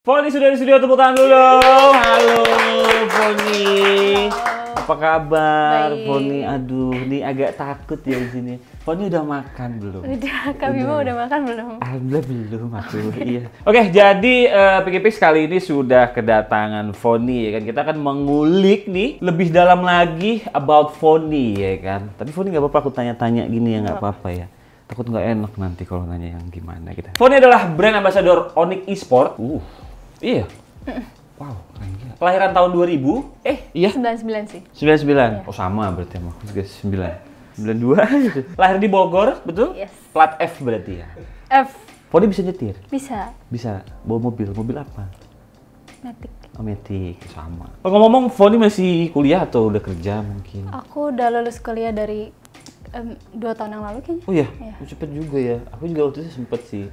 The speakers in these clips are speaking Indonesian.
Poni sudah di studio tepuk tangan dulu dong. Halo Poni. Apa kabar Foni? Poni? Aduh, ini agak takut ya di sini. Poni udah makan belum? Udah, Kak Bimo udah. udah makan belum? Alhamdulillah belum aku. Okay. Iya. Oke, okay, jadi uh, eh, PKP kali ini sudah kedatangan Foni ya kan. Kita akan mengulik nih lebih dalam lagi about Foni ya kan. Tapi Foni nggak apa-apa aku tanya-tanya gini ya nggak apa-apa ya takut nggak enak nanti kalau nanya yang gimana kita. Foni adalah brand ambassador Onyx Esport. Uh, Iya. Wow, keren gila. Kelahiran tahun 2000? Eh, iya. 99 sih. 99. Iya. Oh, sama berarti sama. 9. 92 Lahir di Bogor, betul? Yes. Plat F berarti ya. F. Poni bisa nyetir? Bisa. Bisa. Bawa mobil. Mobil apa? Matic. Oh, Matic. Sama. Kalau ngomong, Foni masih kuliah atau udah kerja mungkin? Aku udah lulus kuliah dari um, dua tahun yang lalu kan? Oh iya? Ya. Cepet juga ya. Aku juga waktu itu sempet sih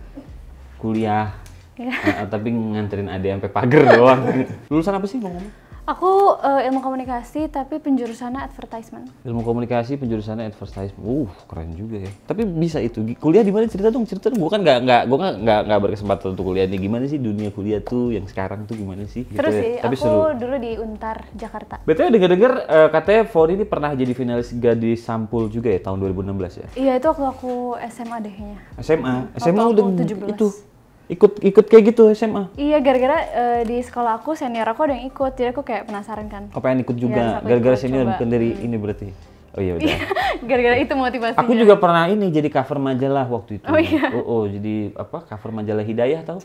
kuliah Ya. Uh, tapi nganterin adik sampai pagar doang. Lulusan apa sih ngomong? Aku uh, ilmu komunikasi tapi penjurusannya advertisement. Ilmu komunikasi penjurusannya advertisement. Uh, keren juga ya. Tapi bisa itu. Kuliah di mana cerita dong? Cerita dong. Gua kan nggak nggak gua nggak nggak berkesempatan untuk kuliah nih. Gimana sih dunia kuliah tuh yang sekarang tuh gimana sih? Gitu Terus ya. sih. Tapi aku seru. dulu di Untar Jakarta. Betul denger dengar uh, katanya Fori ini pernah jadi finalis gadis sampul juga ya tahun 2016 ya? Iya, itu waktu aku SMA deh kayaknya. SMA. SMA waktu udah 17. itu ikut ikut kayak gitu SMA. Iya, gara-gara uh, di sekolah aku senior aku ada yang ikut, jadi aku kayak penasaran kan. Oh, pengen ikut iya, juga? gara-gara ya, senior bukan dari hmm. ini berarti. Oh iya udah. Iya, gara-gara itu motivasinya. Aku juga pernah ini jadi cover majalah waktu itu. Oh iya. Oh, oh jadi apa cover majalah Hidayah tau?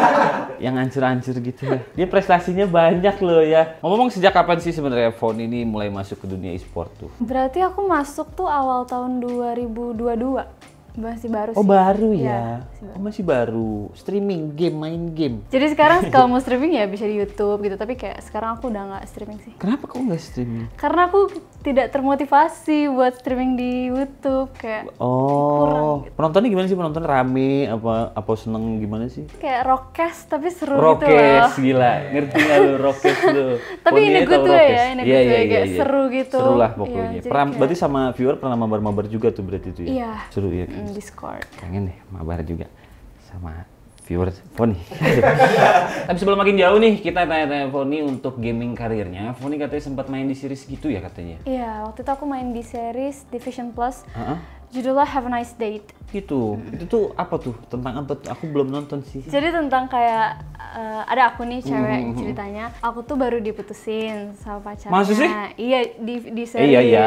yang ancur-ancur gitu ya. Dia prestasinya banyak loh ya. Ngomong sejak kapan sih sebenarnya phone ini mulai masuk ke dunia e-sport tuh? Berarti aku masuk tuh awal tahun 2022. Masih baru sih. Oh baru ya. ya. Masih baru. Oh, ya? iya, oh masih baru. Streaming game, main game. Jadi sekarang kalau mau streaming ya bisa di YouTube gitu. Tapi kayak sekarang aku udah nggak streaming sih. Kenapa kamu nggak streaming? Karena aku tidak termotivasi buat streaming di YouTube kayak oh gitu. penontonnya gimana sih penonton rame apa apa seneng gimana sih kayak rockes tapi seru rockes, gitu loh gila ngerti nggak lu rockes lu tapi ini gue tuh ya ini gue yeah, yeah, yeah. seru gitu seru lah pokoknya yeah, pernah, berarti sama viewer pernah mabar mabar juga tuh berarti itu ya yeah. seru ya kan mm, Discord kangen deh mabar juga sama viewers Foni. Tapi sebelum makin jauh nih, kita tanya-tanya Foni untuk gaming karirnya. Foni katanya sempat main di series gitu ya katanya? Iya, waktu itu aku main di series Division Plus. Uh -huh. Judulnya Have a Nice Date. Gitu. Itu tuh apa tuh? Tentang apa? Aku belum nonton sih. Jadi tentang kayak uh, ada aku nih cewek mm -hmm. ceritanya aku tuh baru diputusin sama pacarnya Maksud sih? iya di di series iya iya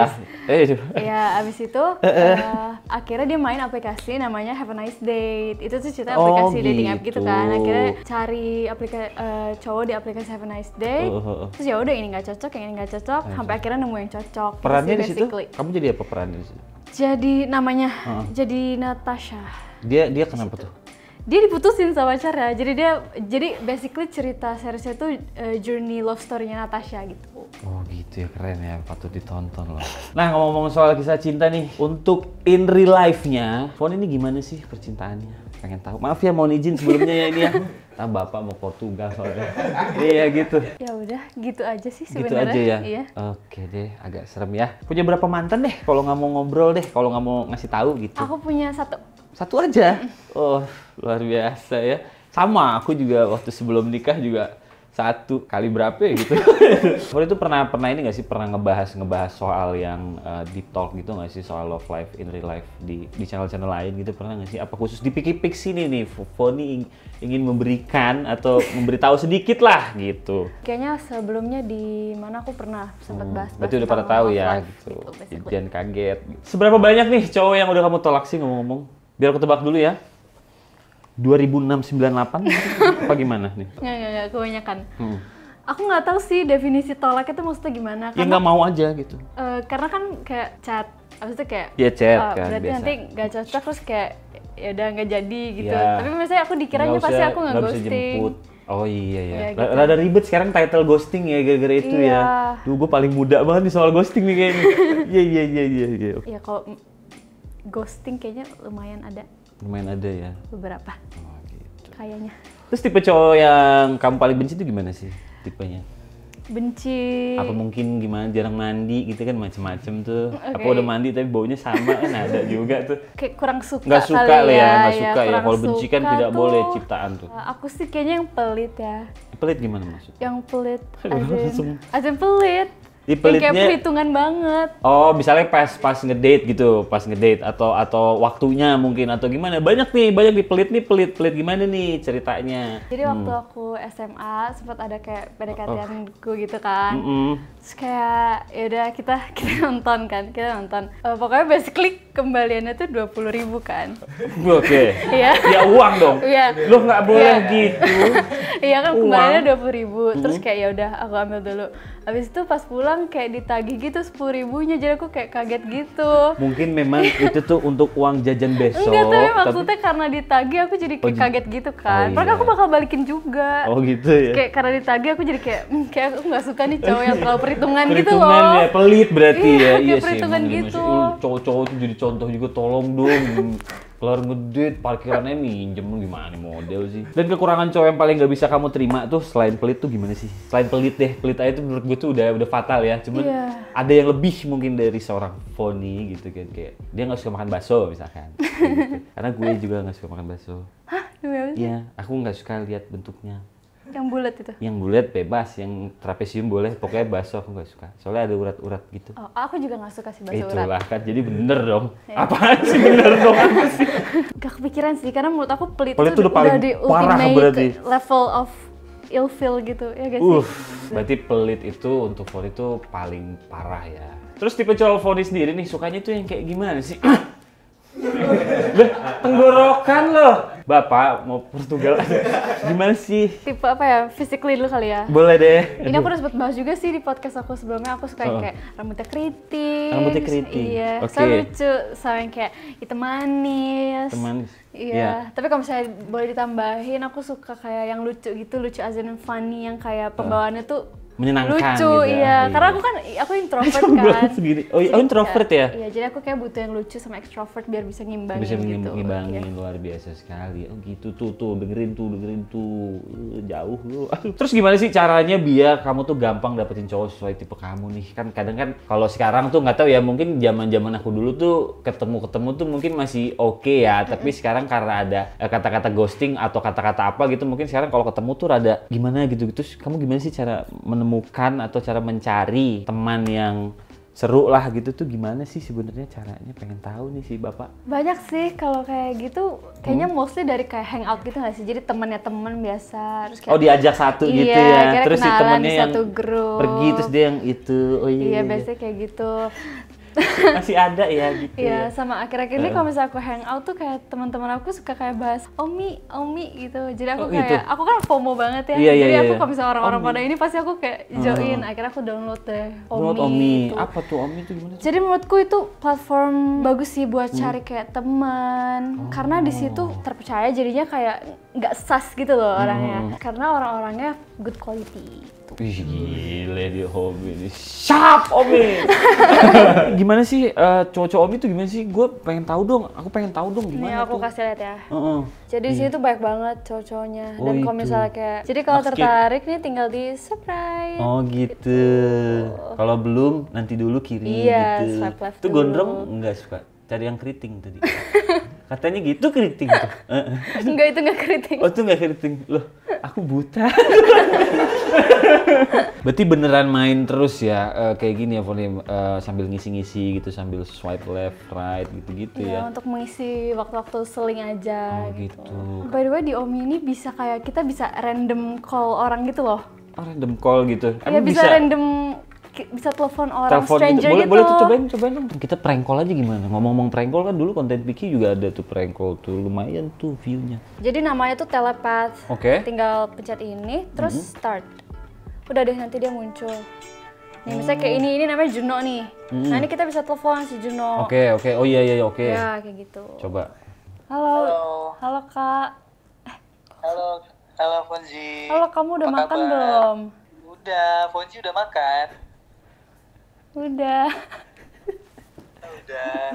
eh, iya abis itu uh, akhirnya dia main aplikasi namanya Have a Nice Date itu tuh cerita oh, aplikasi gitu. dating app gitu kan gitu. akhirnya cari aplikasi uh, cowok di aplikasi Have a Nice Date uh, uh, terus ya udah ini nggak cocok yang ini nggak cocok sampai akhirnya nemu yang cocok gitu perannya di situ kamu jadi apa perannya di jadi namanya uh. jadi Natasha dia dia kenapa tuh dia diputusin sama cara, jadi dia jadi basically cerita seriesnya tuh eh, uh, journey love storynya Natasha gitu oh gitu ya keren ya patut ditonton loh nah ngomong-ngomong soal kisah cinta nih untuk in real life-nya Fon ini gimana sih percintaannya pengen tahu maaf ya mau izin sebelumnya ya ini ya Nah, bapak mau Portugal soalnya. iya gitu. Ya udah, gitu aja sih gitu sebenarnya. Gitu aja ya. Iya. Oke deh, agak serem ya. Punya berapa mantan deh? Kalau nggak mau ngobrol deh, kalau nggak mau ngasih tahu gitu. Aku punya satu satu aja oh luar biasa ya sama aku juga waktu sebelum nikah juga satu kali berapa ya gitu waktu itu pernah pernah ini nggak sih pernah ngebahas ngebahas soal yang uh, di talk gitu nggak sih soal love life in real life di di channel-channel lain gitu pernah nggak sih apa khusus di pik sini nih Foni ingin memberikan atau memberitahu sedikit lah gitu kayaknya sebelumnya di mana aku pernah sempat hmm, bahas, berarti udah pada tahu ya gitu, gitu jangan kaget seberapa banyak nih cowok yang udah kamu tolak sih ngomong-ngomong Biar aku tebak dulu ya. 2.698 apa gimana nih? Nggak, ya, nggak, ya, enggak, ya, kebanyakan. Hmm. Aku nggak tahu sih definisi tolak itu maksudnya gimana. Karena, ya nggak mau aja gitu. Uh, karena kan kayak chat, abis itu kayak... Iya chat uh, kan, Berarti biasa. nanti nggak cocok terus kayak ya udah nggak jadi gitu. Ya, Tapi misalnya aku dikiranya gak pasti aku nggak ghosting. Oh iya iya. ya gitu. Rada ribet sekarang title ghosting ya gara-gara itu iya. ya. Duh gue paling muda banget nih soal ghosting nih kayaknya. Iya, iya iya iya iya. iya kalau ghosting kayaknya lumayan ada. Lumayan ada ya. Beberapa. Oh, gitu. Kayaknya. Terus tipe cowok yang kamu paling benci itu gimana sih tipenya? Benci. Apa mungkin gimana jarang mandi gitu kan macem-macem tuh. Okay. Mm, Apa udah mandi tapi baunya sama kan ada juga tuh. Kayak kurang suka Nggak suka kali ya, ya, nggak ya, suka ya. Kalau benci kan tidak tuh, boleh ciptaan tuh. Eh, aku sih kayaknya yang pelit ya. Pelit gimana maksudnya? Yang pelit, azim, azim pelit di pelitnya yang kayak perhitungan banget. Oh, misalnya pas pas ngedate gitu, pas ngedate atau atau waktunya mungkin atau gimana? Banyak nih, banyak di pelit nih, pelit pelit gimana nih ceritanya? Jadi hmm. waktu aku SMA sempat ada kayak pendekatanku oh. gitu kan. Mm -mm. Terus kayak ya udah kita kita nonton kan, kita nonton. Uh, pokoknya basically kembaliannya tuh dua puluh ribu kan. Oke. Okay. Iya. ya uang dong. Iya. Lo nggak boleh ya. gitu. Iya kan kembaliannya dua puluh ribu. Terus hmm. kayak ya udah aku ambil dulu. Habis itu pas pulang kayak ditagih gitu sepuluh ribunya jadi aku kayak kaget gitu. Mungkin memang itu tuh untuk uang jajan besok. Enggak tapi maksudnya tapi... karena ditagih aku jadi oh, kayak oh, kaget gitu oh, kan. Oh, iya. aku bakal balikin juga. Oh gitu ya. Kayak karena ditagih aku jadi kayak hmm, kayak aku nggak suka nih cowok yang terlalu perhitungan, gitu loh. ya, pelit berarti iya, ya. Iya perhitungan gitu. sih, gitu. Cowok-cowok itu jadi contoh juga tolong dong. kelar ngedit parkirannya minjem lu gimana model sih dan kekurangan cowok yang paling gak bisa kamu terima tuh selain pelit tuh gimana sih selain pelit deh pelit aja tuh menurut gue tuh udah udah fatal ya cuman yeah. ada yang lebih mungkin dari seorang Foni gitu kan kayak dia gak suka makan bakso misalkan gitu. karena gue juga gak suka makan bakso Hah? Iya, aku gak suka lihat bentuknya. Yang bulat itu? Yang bulat bebas, yang trapesium boleh. Pokoknya baso aku nggak suka. Soalnya ada urat-urat gitu. Oh, aku juga nggak suka sih bakso urat. kan, jadi bener dong. Ya. apa sih bener dong? Gak kepikiran sih, karena menurut aku pelit, pelit itu udah, paling di parah berarti. level of ill feel gitu, ya guys. uh berarti pelit itu untuk pelit itu paling parah ya. Terus tipe cowok sendiri nih, sukanya tuh yang kayak gimana sih? tenggorokan loh. Bapak mau Portugal gimana sih? Tipe apa ya? Physically dulu kali ya. Boleh deh. Ini aku udah sempat bahas juga sih di podcast aku sebelumnya aku suka yang oh. kayak rambutnya keriting. Rambutnya keriting. Iya. Okay. So lucu, sama yang kayak hitam manis. Hitam manis. Iya. Yeah. Tapi kalau misalnya boleh ditambahin aku suka kayak yang lucu gitu, lucu as in funny yang kayak pembawaannya tuh menyenangkan lucu gitu. Ya. Iya. iya karena aku kan aku introvert kan sendiri oh, oh introvert ya iya jadi aku kayak butuh yang lucu sama extrovert biar bisa ngimbangin bisa ngimbangin gitu. Iya. luar biasa sekali oh gitu tuh tuh dengerin tuh dengerin tuh uh, jauh lu terus gimana sih caranya biar kamu tuh gampang dapetin cowok sesuai tipe kamu nih kan kadang kan kalau sekarang tuh nggak tahu ya mungkin zaman zaman aku dulu tuh ketemu ketemu tuh mungkin masih oke okay ya tapi mm -hmm. sekarang karena ada eh, kata-kata ghosting atau kata-kata apa gitu mungkin sekarang kalau ketemu tuh rada gimana gitu gitu kamu gimana sih cara men menemukan atau cara mencari teman yang seru lah gitu tuh gimana sih sebenarnya caranya pengen tahu nih si bapak banyak sih kalau kayak gitu kayaknya hmm. mostly dari kayak hangout gitu nggak sih jadi temennya temen biasa terus kayak oh diajak satu gitu iya, gitu ya terus si temennya yang satu grup pergi terus dia yang itu oh iya iya, iya, iya. biasanya kayak gitu masih ada ya gitu iya, ya, sama akhir-akhir ini uh. kalau misalnya aku hangout tuh kayak teman-teman aku suka kayak bahas omi omi gitu jadi aku oh, kayak gitu. aku kan FOMO banget ya yeah, iya, jadi yeah, aku iya. kalau misalnya orang-orang pada ini pasti aku kayak oh. join uh. akhirnya aku download deh omi, download omi. Gitu. apa tuh omi itu gimana jadi menurutku itu platform bagus sih buat hmm. cari kayak teman oh. karena di oh. situ terpercaya jadinya kayak nggak sas gitu loh orangnya hmm. karena orang-orangnya good quality Wih gile dia hobi ini. sharp Omi. gimana sih uh, cowok-cowok Omi itu gimana sih? Gue pengen tahu dong. Aku pengen tahu dong gimana. Nih aku tuh? kasih lihat ya. Uh-uh. Jadi di iya. sini tuh banyak banget cowok-cowoknya oh, dan kalau gitu. misalnya kayak jadi kalau tertarik nih tinggal di subscribe. Oh gitu. gitu. Kalau belum nanti dulu kiri iya, gitu. Swipe left tuh gondrong enggak suka cari yang keriting tadi. Katanya gitu keriting tuh. enggak itu enggak keriting. Oh itu enggak keriting. Loh, aku buta. Berarti beneran main terus ya uh, kayak gini ya volume uh, sambil ngisi-ngisi gitu sambil swipe left right gitu-gitu ya. ya. untuk mengisi waktu-waktu seling aja oh, gitu. gitu. By the way di Omi ini bisa kayak kita bisa random call orang gitu loh. Oh, random call gitu. Iya bisa, bisa random bisa telepon orang telepon gitu. stranger gitu. Boleh, gitu. boleh tuh cobain, cobain dong. Kita prank call aja gimana? Ngomong-ngomong prank call kan dulu konten vicky juga ada tuh prank call tuh lumayan tuh view-nya. Jadi namanya tuh telepath. Oke. Okay. Tinggal pencet ini, terus mm -hmm. start. Udah deh nanti dia muncul. Nih, oh. misalnya kayak ini ini namanya Juno nih. Hmm. Nah, mm-hmm. ini kita bisa telepon si Juno. Oke, okay, oke. Okay. Oh iya iya, iya oke. Okay. Ya, kayak gitu. Coba. Halo. Halo, Halo Kak. Halo. Halo Fonzi. Halo, kamu udah Apa makan kabar? belum? Udah, Fonzi udah makan. Udah. Udah.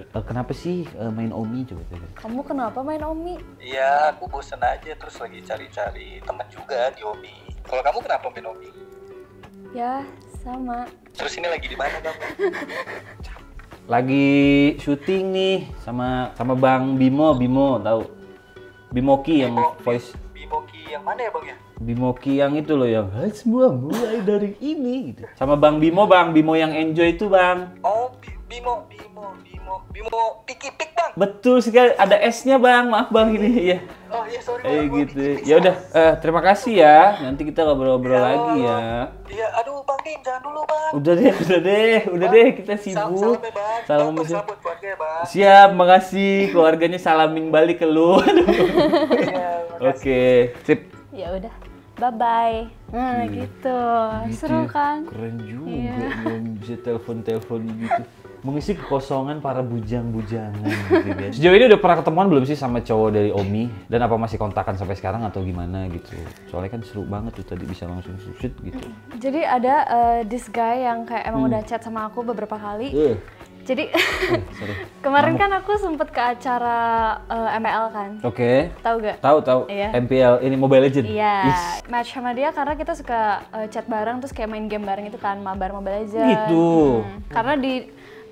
Eh, kenapa sih eh, main Omi coba? Kamu kenapa main Omi? Iya, aku bosen aja terus lagi cari-cari teman juga di Omi. Kalau kamu kenapa main Omi? Ya, sama. Terus ini lagi di mana kamu? lagi syuting nih sama sama Bang Bimo, Bimo tahu? Bimoki yang Bimo, voice. Bimoki yang mana ya, Bang ya? Bimo yang itu loh yang hey, semua mulai dari ini gitu. Sama Bang Bimo, Bang Bimo yang enjoy itu, Bang. Oh, Bimo, Bimo, Bimo, Bimo Piki Pik, Bang. Betul sekali, ada S-nya, Bang. Maaf, Bang ini ya. Oh, iya, iya sorry. Eh, gitu. Ya udah, uh, terima kasih ya. Nanti kita ngobrol-ngobrol ya, lagi ya. Iya, aduh, Bang Din, jangan dulu, Bang. Udah deh, udah deh, udah bang, deh, kita sibuk. Salam, ya, salam, salam, salam, buat keluarga, ya, Bang. Siap, makasih. Keluarganya salamin balik ke lu. Iya, Oke, okay. sip. Ya udah bye bye iya. nah hmm, gitu, iya, seru kan keren juga iya. yang bisa telepon telepon gitu mengisi kekosongan para bujang-bujangan gitu Sejauh ini udah pernah ketemuan belum sih sama cowok dari Omi? Dan apa masih kontakan sampai sekarang atau gimana gitu? Soalnya kan seru banget tuh tadi bisa langsung susut gitu. Jadi ada uh, this guy yang kayak emang hmm. udah chat sama aku beberapa kali. Uh jadi oh, kemarin kan aku sempet ke acara uh, eh, MPL kan. Oke. Okay. Tahu gak? Tahu tahu. Iya. MPL ini Mobile Legend. Iya. Match sama dia karena kita suka uh, chat bareng terus kayak main game bareng itu kan mabar Mobile Legend. Gitu. Hmm. Karena di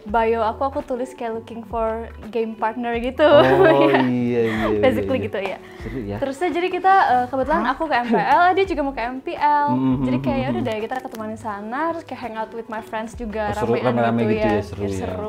bio aku aku tulis kayak looking for game partner gitu. Oh ya. iya iya. Basically gitu, iya, iya. gitu ya. Seru ya. Terusnya jadi kita uh, kebetulan aku ke MPL, dia juga mau ke MPL. Mm -hmm. Jadi kayak ya mm-hmm. udah deh kita ketemu di sana, terus kayak hangout with my friends juga oh, seru, rame -rame gitu, gitu ya. seru. Ya, seru. Iya, ya.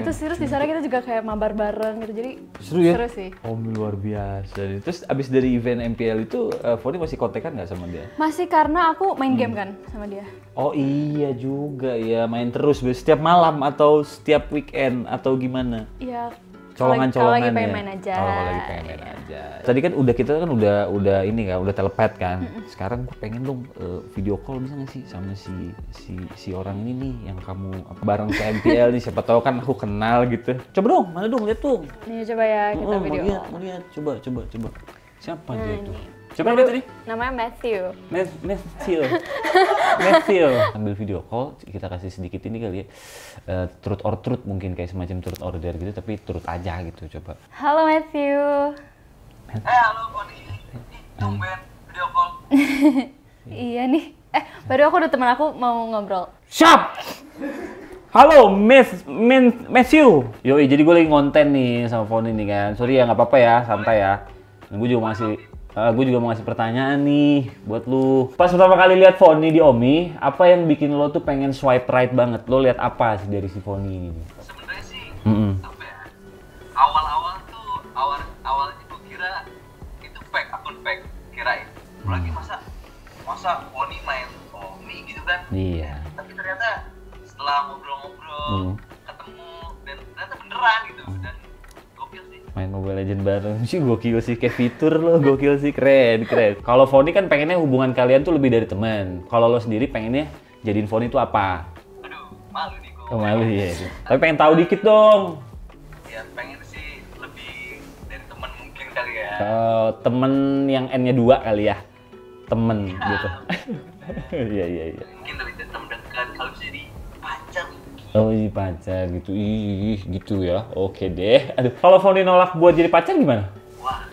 Gitu ya. gitu di sana kita juga kayak mabar bareng gitu. Jadi seru ya. Seru sih. Oh luar biasa. Terus abis dari event MPL itu, uh, Foni masih kontekan nggak sama dia? Masih karena aku main hmm. game kan sama dia. Oh iya juga ya main terus setiap malam atau setiap weekend atau gimana? Iya colongan-colongan ya. Oh, kalau lagi pengen main aja. Kalau lagi pengen main aja. Tadi kan udah kita kan udah udah ini kan, udah telepet kan. Sekarang gue pengen dong uh, video call misalnya sih sama si si si orang ini nih yang kamu bareng ke MPL nih siapa tahu kan aku kenal gitu. Coba dong, mana dong lihat tuh. Nih coba ya kita oh, video. Mau lihat, mau lihat, coba coba coba. Siapa nah, dia tuh? Siapa namanya tadi? Namanya Matthew. Matthew. Matthew. Ambil video call, kita kasih sedikit ini kali ya. Uh, truth or truth mungkin kayak semacam truth or order gitu, tapi truth aja gitu coba. Halo Matthew. Eh Eh halo Poni. Tumben video call. iya nih. Eh, baru aku udah teman aku mau ngobrol. Siap. Halo, Miss, Miss, Matthew. Yoi, jadi gue lagi ngonten nih sama Foni nih kan. Sorry ya, nggak apa-apa ya, santai ya. Gue juga masih Uh, ah, gue juga mau ngasih pertanyaan nih buat lu. Pas pertama kali lihat Foni di Omi, apa yang bikin lo tuh pengen swipe right banget? Lo lihat apa sih dari si Foni ini? Sebenarnya sih, mm -mm. apa ya? Awal-awal tuh awal awalnya gue kira itu fake akun fake kira itu. Lagi masa masa Foni main Omi gitu kan? Iya. Tapi ternyata setelah ngobrol-ngobrol, mm. ketemu dan ternyata beneran gitu main Mobile Legend bareng sih gokil sih kayak fitur lo gokil sih keren keren kalau Foni kan pengennya hubungan kalian tuh lebih dari teman kalau lo sendiri pengennya jadiin Foni itu apa aduh malu nih gue oh, malu ya tapi pengen tahu dikit dong ya pengen sih lebih dari teman mungkin kali ya oh, temen yang n nya dua kali ya temen ya. gitu iya iya iya mungkin Oh jadi pacar gitu, ih, gitu ya, oke deh. Aduh, kalau Fondi nolak buat jadi pacar gimana? Wah,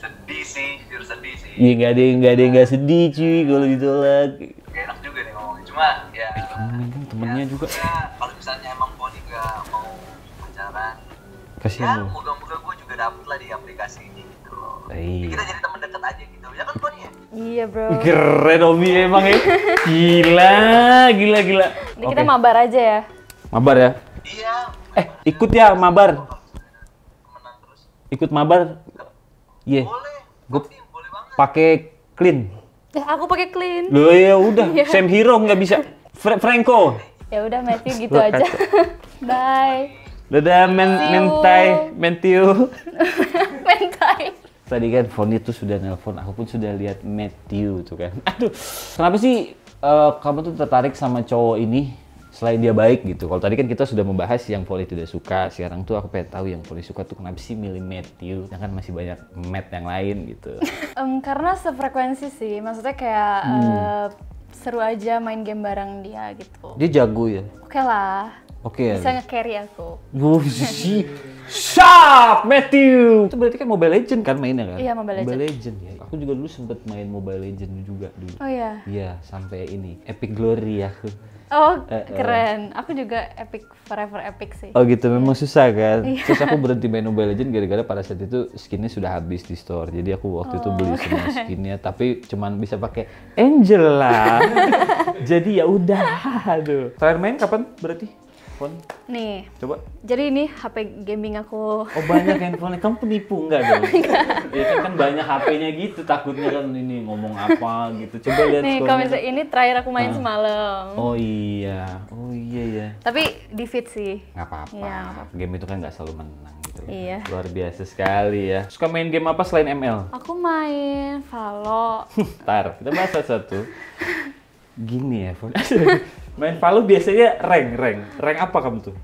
sedih sih, jujur sedih sih. Iya nggak ada nggak ada nggak sedih cuy kalau ditolak. Gak enak juga nih ngomongin, cuma ya. Eh, kamu temennya ya, juga. Ya, kalau misalnya emang Foni nggak mau pacaran, kasihan ya, moga-moga gue juga dapet lah di aplikasi ini gitu loh. Iya. kita jadi teman dekat aja. Gitu. Iya bro. Keren Obi emang ya. Gila, gila, gila. Ini kita mabar aja ya. Mabar ya. Iya. Eh ikut ya mabar. Ikut mabar. Iya. Yeah. Gue pakai clean. Ya, aku pakai clean. Loh ya udah. Iya. Sam Hero nggak bisa. Fra Franco. Ya udah Matthew gitu aja. Bye. Dadah men mentai mentiu. mentai tadi kan Fonny tuh sudah nelpon, aku pun sudah lihat Matthew tuh kan. Aduh, kenapa sih uh, kamu tuh tertarik sama cowok ini selain dia baik gitu? Kalau tadi kan kita sudah membahas yang Fonny tidak suka, sekarang tuh aku pengen tahu yang Fonny suka tuh kenapa sih milih Matthew? Yang Kan masih banyak Matt yang lain gitu. um, karena sefrekuensi sih, maksudnya kayak hmm. uh, seru aja main game bareng dia gitu. Dia jago ya? Oke okay lah Oke. Okay. Bisa nge-carry aku. Wuh, oh, Sharp Matthew. Itu berarti kan Mobile Legend kan mainnya kan? Iya, Mobile Legend. Mobile Legend ya. Aku juga dulu sempet main Mobile Legend juga dulu. Oh iya. Iya, sampai ini Epic Glory aku. Oh, uh, keren. Uh. Aku juga epic forever epic sih. Oh gitu, memang iya. susah kan. Iya. Terus aku berhenti main Mobile Legend gara-gara pada saat itu skinnya sudah habis di store. Jadi aku waktu oh, itu beli oh. semua skinnya, tapi cuman bisa pakai Angel lah. Jadi ya udah, aduh. Terakhir main kapan berarti? handphone? Nih. Coba. Jadi ini HP gaming aku. Oh banyak handphone. Kamu penipu nggak dong? Iya kan, kan banyak HP-nya gitu. Takutnya kan ini ngomong apa gitu. Coba lihat. Nih kalau misalnya ini terakhir aku main ah. semalam. Oh iya. Oh iya ya. Tapi defeat sih. Nggak apa-apa. Ya. Game itu kan nggak selalu menang. Gitu. Iya. Luar biasa sekali ya. Suka main game apa selain ML? Aku main Valo. Tar, kita bahas satu-satu. Gini ya, Main palu biasanya rank, rank. Rank apa kamu tuh?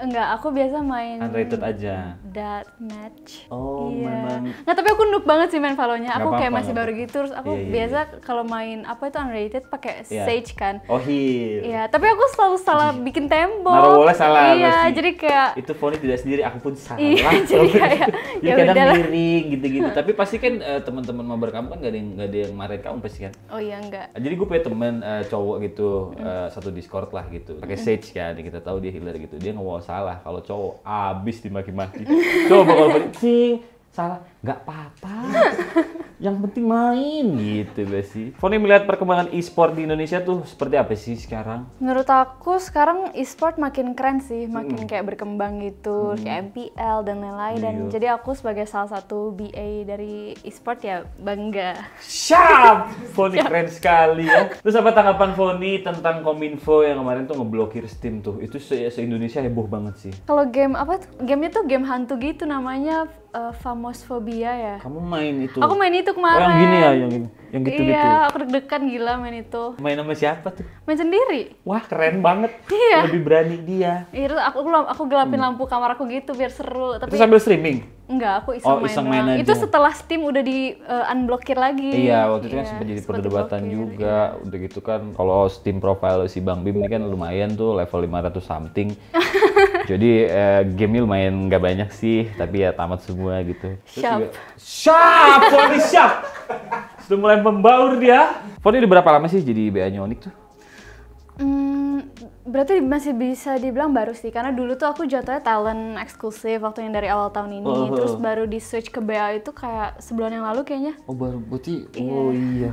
Enggak, aku biasa main Unrated aja. That match. Oh, iya. memang. Nggak, tapi aku nuk banget sih main Valonya. Aku kayak masih baru gitu terus aku iya, iya, biasa iya. kalau main apa itu unrated pakai yeah. Sage kan. Oh, iya. Iya, tapi aku selalu salah bikin tembok. Naruh boleh salah. Iya, masih. jadi kayak itu poni tidak sendiri, aku pun salah. Iya, jadi kayak ya, ya kadang udahlah. miring gitu-gitu. tapi pasti kan uh, teman-teman mabar kamu kan gak ada yang gak ada yang marahin kamu pasti kan. Oh iya, enggak. Ah, jadi gue punya temen uh, eh, cowok gitu uh, satu Discord lah gitu. Pakai mm. Sage kan, ya kita tahu dia healer gitu. Dia nge wall salah kalau cowok abis dimaki-maki coba kalau cing salah nggak apa-apa yang penting main gitu sih? Foni melihat perkembangan e-sport di Indonesia tuh seperti apa sih sekarang? Menurut aku sekarang e-sport makin keren sih, makin hmm. kayak berkembang gitu, hmm. kayak MPL dan lain-lain. Dan iya. jadi aku sebagai salah satu BA dari e-sport ya bangga. Siap! Foni keren sekali ya. Terus apa tanggapan Foni tentang Kominfo yang kemarin tuh ngeblokir Steam tuh? Itu se-Indonesia se heboh banget sih. Kalau game apa tuh? Gamenya tuh game hantu gitu namanya uh, eh, famosfobia ya. Kamu main itu? Aku main itu kemarin. Oh, yang gini ya, yang gini. Yang gitu gitu. Iya, aku deg-degan gila main itu. Main sama siapa tuh? Main sendiri. Wah, keren banget. Iya. Lebih berani dia. Iya, terus aku belum aku gelapin hmm. lampu kamar aku gitu biar seru, tapi Terus sambil streaming? Enggak, aku iseng, oh, main, iseng main, main aja. Itu setelah Steam udah di uh, unblockir lagi. Iya, waktu itu kan iya, kan sempat jadi perdebatan juga. Iya. Udah gitu kan kalau Steam profile si Bang Bim ini kan lumayan tuh level 500 something. Jadi uh, eh, main lumayan nggak banyak sih, tapi ya tamat semua gitu. Sharp, sharp, Foni siap. Sudah mulai membaur dia. Foni udah berapa lama sih jadi BA-nya tuh? Hmm, berarti masih bisa dibilang baru sih, karena dulu tuh aku jatuhnya talent eksklusif waktu yang dari awal tahun ini, oh, oh. terus baru di switch ke BA itu kayak sebulan yang lalu kayaknya. Oh baru, berarti, yeah. oh iya.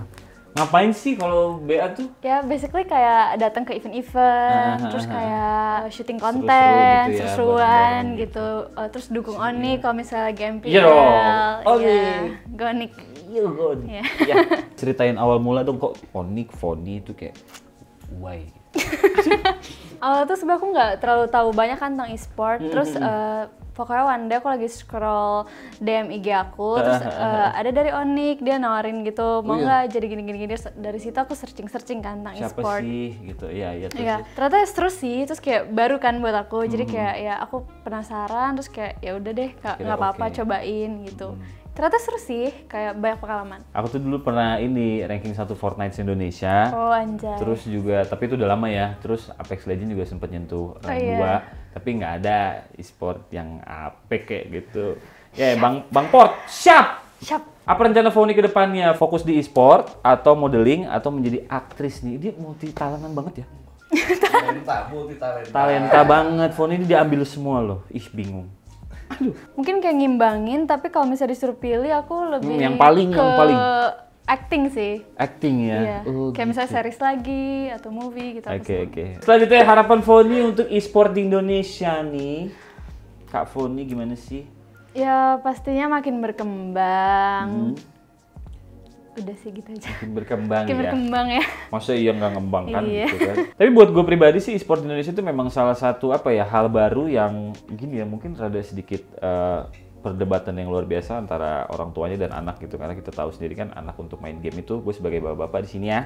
Ngapain sih kalau BA tuh? Ya basically kayak datang ke event-event, terus kayak shooting syuting konten, seru-seruan gitu, ya, seruan, gitu. gitu. Oh, terus dukung Sini. Oni kalau misalnya game PL. Iya, iya Oni. Ya, Gonik. Iya Ya. Ceritain awal mula dong kok Onik, Foni itu kayak why? awal tuh sebenernya aku nggak terlalu tahu banyak kan tentang e-sport hmm, terus Uh, pokoknya Wanda aku lagi scroll DM IG aku ah, terus uh, ada dari Onik dia nawarin gitu mau oh, iya? nggak iya. jadi gini gini gini dari situ aku searching searching kan tentang siapa e-sport sih gitu iya iya terus iya, ya. ternyata terus sih terus kayak baru kan buat aku jadi hmm. kayak ya aku penasaran terus kayak ya udah deh nggak apa-apa okay. cobain gitu hmm ternyata seru sih kayak banyak pengalaman aku tuh dulu pernah ini ranking satu Fortnite di Indonesia oh anjay terus juga tapi itu udah lama ya terus Apex Legends juga sempat nyentuh oh, rank iya. 2 tapi nggak ada e-sport yang Apex kayak gitu ya yeah, Bang Bang Port siap siap apa rencana Foni ke depannya? Fokus di e-sport atau modeling atau menjadi aktris nih? Dia multi talentan banget ya. talenta, multi talenta. Talenta banget. Foni ini diambil semua loh. Ih bingung. Aduh. Mungkin kayak ngimbangin, tapi kalau misalnya disuruh pilih aku hmm, lebih yang paling ke yang paling acting sih. Acting ya. Iya. Oh, kayak gitu. misalnya series lagi atau movie gitu. Oke okay, oke. Okay. Selanjutnya harapan Foni untuk e-sport di Indonesia nih, Kak Foni gimana sih? Ya pastinya makin berkembang. Hmm udah sih gitu aja. Makin berkembang Makin ya. berkembang ya. Masa iya nggak ngembang kan iya. gitu kan. Tapi buat gue pribadi sih e-sport di Indonesia itu memang salah satu apa ya hal baru yang gini ya mungkin rada sedikit uh, perdebatan yang luar biasa antara orang tuanya dan anak gitu karena kita tahu sendiri kan anak untuk main game itu gue sebagai bapak-bapak di sini ya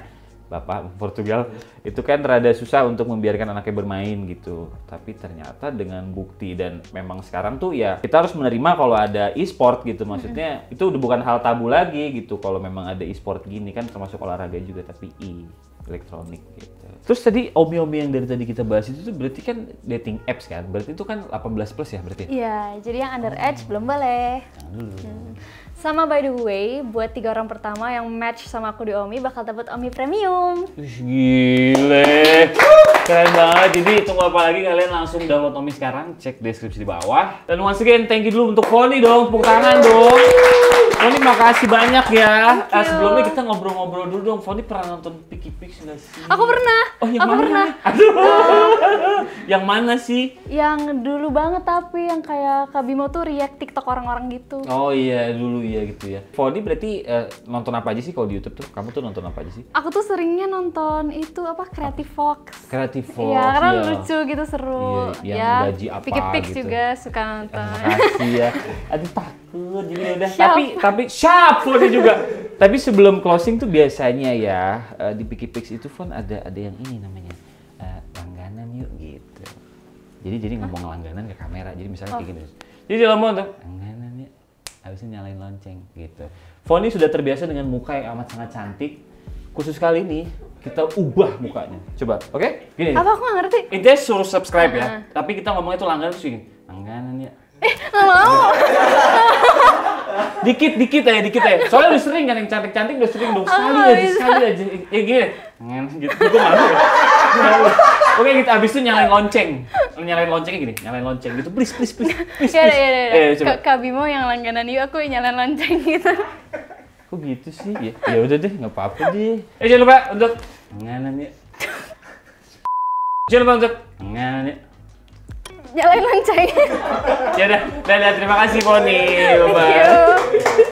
bapak Portugal itu kan rada susah untuk membiarkan anaknya bermain gitu tapi ternyata dengan bukti dan memang sekarang tuh ya kita harus menerima kalau ada e-sport gitu maksudnya itu udah bukan hal tabu lagi gitu kalau memang ada e-sport gini kan termasuk olahraga juga tapi e elektronik gitu. Terus tadi omi-omi yang dari tadi kita bahas itu tuh berarti kan dating apps kan? Berarti itu kan 18 plus ya berarti? Iya, jadi yang under oh. age oh. belum boleh. jangan nah, dulu. Hmm. Sama by the way, buat tiga orang pertama yang match sama aku di Omi bakal dapat Omi Premium. Gile, keren banget. Jadi tunggu apa lagi kalian langsung download Omi sekarang, cek deskripsi di bawah. Dan once again, thank you dulu untuk Foni dong, tepuk tangan dong. Foni makasih banyak ya. Uh, sebelumnya kita ngobrol-ngobrol dulu dong. Foni pernah nonton Picky Pix nggak sih? Aku pernah. Oh yang Aku mana? Pernah. Aduh. Uh, yang mana sih? Yang dulu banget tapi yang kayak Kak Bimo tuh react TikTok orang-orang gitu. Oh iya dulu iya gitu ya. Foni berarti uh, nonton apa aja sih kalau di YouTube tuh? Kamu tuh nonton apa aja sih? Aku tuh seringnya nonton itu apa Creative Fox. Creative Fox. Iya karena iya. lucu gitu seru. Iya, yang ya, gaji apa Picky Pix gitu. juga suka ah, nonton. Makasih ya. Aduh tak pun jadi udah Shop. tapi tapi sharp pun juga tapi sebelum closing tuh biasanya ya uh, di Pix itu pun ada ada yang ini namanya uh, langganan yuk gitu jadi jadi ngomong langganan ke kamera jadi misalnya oh. kayak gini jadi mau tuh langganan yuk habisnya nyalain lonceng gitu Foni sudah terbiasa dengan muka yang amat sangat cantik khusus kali ini kita ubah mukanya coba oke okay? gini apa aku nggak ngerti intinya suruh subscribe uh -huh. ya tapi kita ngomongnya itu langganan sih langganan ya Eh, mau. dikit dikit aja, dikit aja. Soalnya udah sering kan yang cantik-cantik udah sering dong oh, sekali oh, aja, sekali aja. Ya gini, ngen gitu. Gue ya. malu. Oke gitu, abis itu nyalain lonceng. Nyalain loncengnya gini, nyalain lonceng gitu. Please, please, please, please. Iya, iya, iya. Kak Bimo yang langganan yuk, aku nyalain lonceng gitu. Kok gitu sih? Ya, ya udah deh, nggak apa-apa deh. Eh jangan lupa untuk ngenan ya. Jangan lupa untuk ngenan ya nyalain lonceng. ya udah, terima kasih Poni. Bye. Thank you.